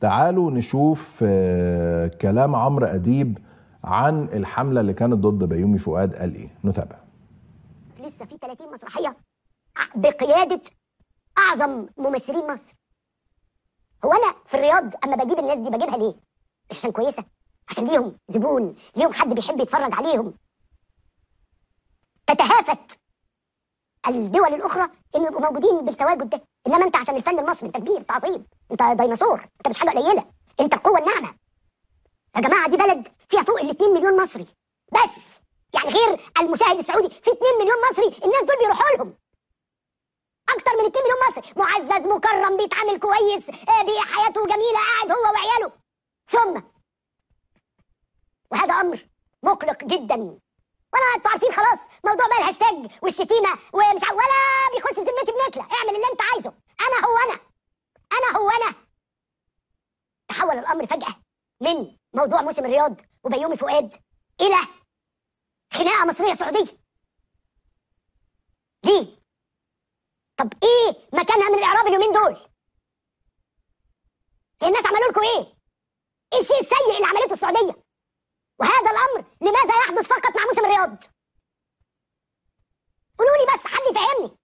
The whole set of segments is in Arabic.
تعالوا نشوف آه، كلام عمرو أديب عن الحملة اللي كانت ضد بيومي فؤاد قال إيه نتابع لسه في 30 مسرحية بقيادة أعظم ممثلين مصر هو أنا في الرياض أما بجيب الناس دي بجيبها ليه؟ مش عشان كويسة عشان ليهم زبون ليهم حد بيحب يتفرج عليهم تتهافت الدول الاخرى انه يبقوا موجودين بالتواجد ده انما انت عشان الفن المصري انت كبير انت عظيم انت ديناصور انت مش حاجه قليله انت القوه الناعمه يا جماعه دي بلد فيها فوق ال 2 مليون مصري بس يعني غير المشاهد السعودي في 2 مليون مصري الناس دول بيروحوا لهم اكتر من 2 مليون مصري معزز مكرم بيتعامل كويس آه، حياته جميله قاعد هو وعياله ثم وهذا امر مقلق جدا ولا انتوا عارفين خلاص موضوع بقى الهاشتاج والشتيمه ومش ولا بيخش في ذمتي بنكله اعمل اللي انت عايزه انا هو انا انا هو انا تحول الامر فجاه من موضوع موسم الرياض وبيومي فؤاد الى خناقه مصريه سعوديه ليه طب ايه مكانها من الاعراب اليومين دول الناس عملوا لكم ايه ايه الشيء السيء اللي عملته السعوديه وهذا الأمر لماذا يحدث فقط مع موسم الرياض قولوا لي بس حد يفهمني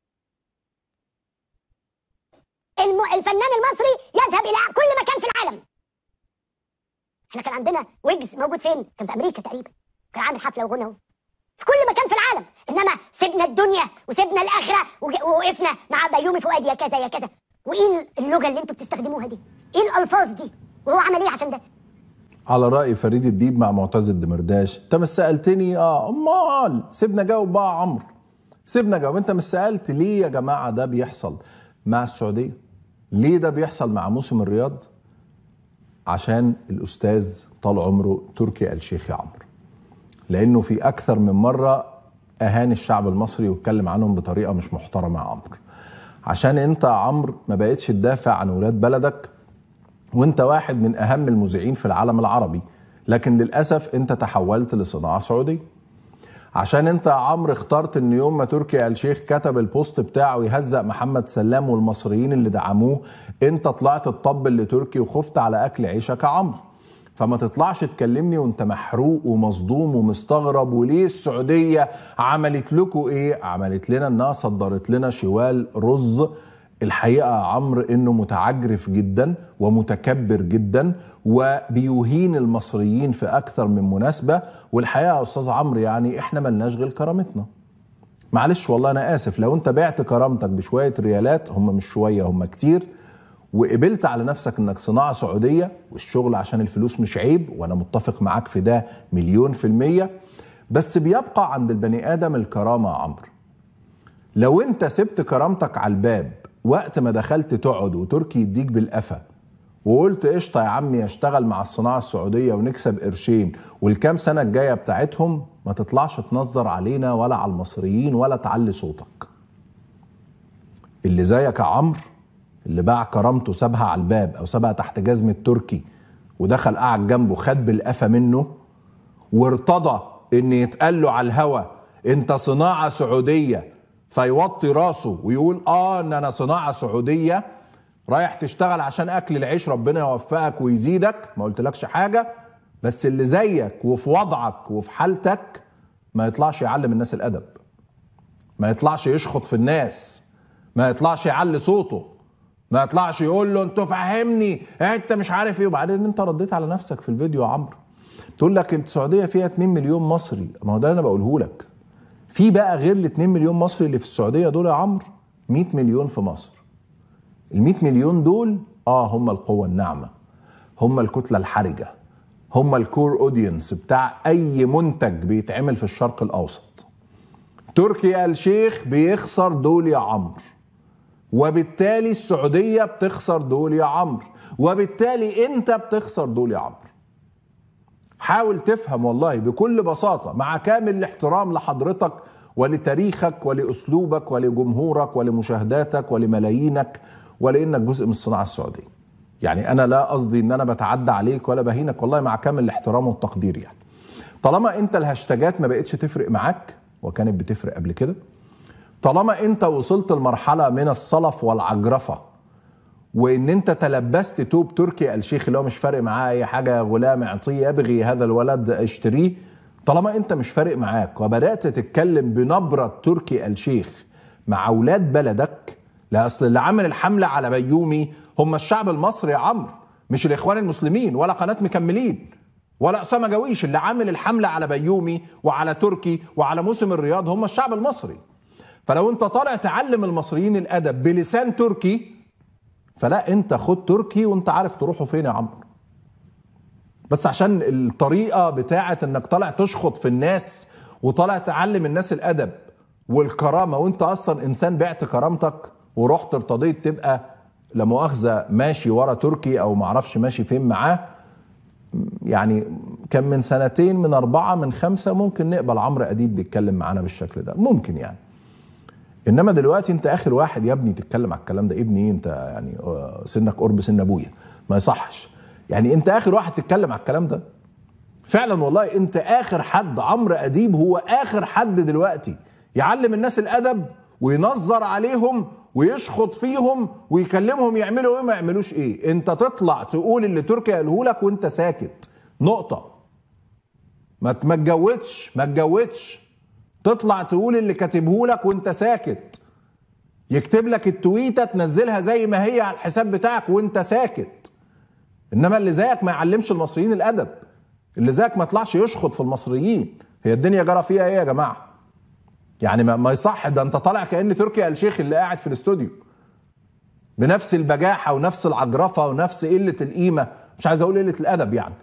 الفنان المصري يذهب إلى كل مكان في العالم احنا كان عندنا ويجز موجود فين؟ كان في أمريكا تقريبا كان عامل حفلة وغنى في كل مكان في العالم إنما سيبنا الدنيا وسيبنا الآخرة ووقفنا مع بيومي فؤاد يا كذا يا كذا وإيه اللغة اللي أنتوا بتستخدموها دي؟ إيه الألفاظ دي؟ وهو عمل إيه عشان ده؟ على رأي فريد الديب مع معتز الدمرداش انت مش سألتني اه امال سيبنا جاوب بقى عمرو سيبنا جاوب انت مش سألت ليه يا جماعة ده بيحصل مع السعودية ليه ده بيحصل مع موسم الرياض عشان الأستاذ طال عمره تركي الشيخ عمرو لأنه في أكثر من مرة أهان الشعب المصري واتكلم عنهم بطريقة مش محترمة يا عمرو عشان أنت يا عمرو ما بقتش تدافع عن ولاد بلدك وانت واحد من اهم المذيعين في العالم العربي لكن للاسف انت تحولت لصناعه سعوديه عشان انت يا عمرو اخترت ان يوم ما تركي آل شيخ كتب البوست بتاعه يهزق محمد سلام والمصريين اللي دعموه انت طلعت الطبل لتركي وخفت على اكل عيشك يا عمرو فما تطلعش تكلمني وانت محروق ومصدوم ومستغرب وليه السعوديه عملت لكم ايه؟ عملت لنا انها صدرت لنا شوال رز الحقيقه عمرو انه متعجرف جدا ومتكبر جدا وبيهين المصريين في اكثر من مناسبه والحقيقه يا استاذ عمرو يعني احنا ملناش غير كرامتنا معلش والله انا اسف لو انت بعت كرامتك بشويه ريالات هم مش شويه هم كتير وقبلت على نفسك انك صناعه سعوديه والشغل عشان الفلوس مش عيب وانا متفق معاك في ده مليون في الميه بس بيبقى عند البني ادم الكرامه يا عمرو لو انت سبت كرامتك على الباب وقت ما دخلت تقعد وتركي يديك بالقفا وقلت قشطه يا عمي اشتغل مع الصناعه السعوديه ونكسب قرشين والكام سنه الجايه بتاعتهم ما تطلعش تنظر علينا ولا على المصريين ولا تعلي صوتك. اللي زيك يا عمرو اللي باع كرامته سابها على الباب او سابها تحت جزمه التركي ودخل قعد جنبه خد بالقفا منه وارتضى ان يتقال له على الهوا انت صناعه سعوديه فيوطي راسه ويقول اه ان انا صناعه سعوديه رايح تشتغل عشان اكل العيش ربنا يوفقك ويزيدك ما قلتلكش حاجه بس اللي زيك وفي وضعك وفي حالتك ما يطلعش يعلم الناس الادب ما يطلعش يشخط في الناس ما يطلعش يعلي صوته ما يطلعش يقول له انت فهمني انت مش عارف ايه وبعدين انت رديت على نفسك في الفيديو يا عمرو تقول لك السعوديه فيها 2 مليون مصري ما هو ده انا بقوله لك في بقى غير ال 2 مليون مصري اللي في السعوديه دول يا عمرو 100 مليون في مصر ال 100 مليون دول اه هم القوه الناعمه هم الكتله الحرجه هم الكور اودينس بتاع اي منتج بيتعمل في الشرق الاوسط تركي آل شيخ بيخسر دول يا عمرو وبالتالي السعوديه بتخسر دول يا عمرو وبالتالي انت بتخسر دول يا عمرو حاول تفهم والله بكل بساطه مع كامل الاحترام لحضرتك ولتاريخك ولاسلوبك ولجمهورك ولمشاهداتك ولملايينك ولانك جزء من الصناعه السعوديه. يعني انا لا قصدي ان انا بتعدى عليك ولا بهينك والله مع كامل الاحترام والتقدير يعني. طالما انت الهاشتاجات ما بقتش تفرق معاك وكانت بتفرق قبل كده طالما انت وصلت لمرحله من الصلف والعجرفه وان انت تلبست توب تركي الشيخ اللي هو مش فارق معاه اي حاجه يا غلام اعطيه يبغي هذا الولد اشتريه طالما انت مش فارق معاك وبدات تتكلم بنبره تركي الشيخ مع اولاد بلدك لا اصل اللي عمل الحمله على بيومي هم الشعب المصري يا عمرو مش الاخوان المسلمين ولا قناه مكملين ولا اسامه جويش اللي عامل الحمله على بيومي وعلى تركي وعلى موسم الرياض هم الشعب المصري فلو انت طالع تعلم المصريين الادب بلسان تركي فلا انت خد تركي وانت عارف تروحوا فين يا عمرو بس عشان الطريقه بتاعه انك طالع تشخط في الناس وطالع تعلم الناس الادب والكرامه وانت اصلا انسان بعت كرامتك ورحت ارتضيت تبقى لا مؤاخذه ماشي ورا تركي او معرفش ماشي فين معاه يعني كان من سنتين من أربعة من خمسة ممكن نقبل عمرو أديب بيتكلم معانا بالشكل ده ممكن يعني انما دلوقتي انت اخر واحد يا ابني تتكلم على الكلام ده ابني انت يعني آه، سنك قرب سن ابويا ما يصحش يعني انت اخر واحد تتكلم على الكلام ده فعلا والله انت اخر حد عمرو اديب هو اخر حد دلوقتي يعلم الناس الادب وينظر عليهم ويشخط فيهم ويكلمهم يعملوا ايه ما يعملوش ايه انت تطلع تقول اللي تركيا قاله لك وانت ساكت نقطه ما ما تجودش ما تجودش تطلع تقول اللي كاتبه لك وانت ساكت يكتب لك التويته تنزلها زي ما هي على الحساب بتاعك وانت ساكت انما اللي زيك ما يعلمش المصريين الادب اللي زيك ما يطلعش يشخط في المصريين هي الدنيا جرى فيها ايه يا جماعه يعني ما يصح ده انت طالع كان تركي آل شيخ اللي قاعد في الاستوديو بنفس البجاحه ونفس العجرفه ونفس قله القيمه مش عايز اقول قله الادب يعني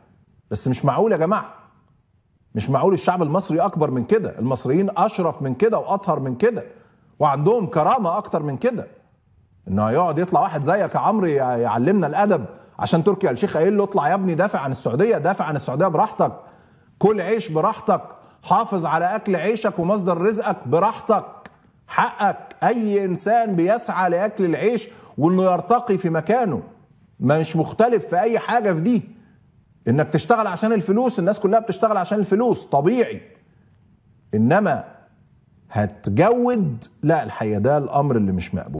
بس مش معقول يا جماعه مش معقول الشعب المصري اكبر من كده المصريين اشرف من كده واطهر من كده وعندهم كرامه اكتر من كده انه هيقعد يطلع واحد زيك يا عمرو يعلمنا الادب عشان تركي آل الشيخ قايل له اطلع يا ابني دافع عن السعوديه دافع عن السعوديه براحتك كل عيش براحتك حافظ على اكل عيشك ومصدر رزقك براحتك حقك اي انسان بيسعى لاكل العيش وانه يرتقي في مكانه مش مختلف في اي حاجه في دي انك تشتغل عشان الفلوس الناس كلها بتشتغل عشان الفلوس طبيعي انما هتجود لا الحقيقه ده الامر اللي مش مقبول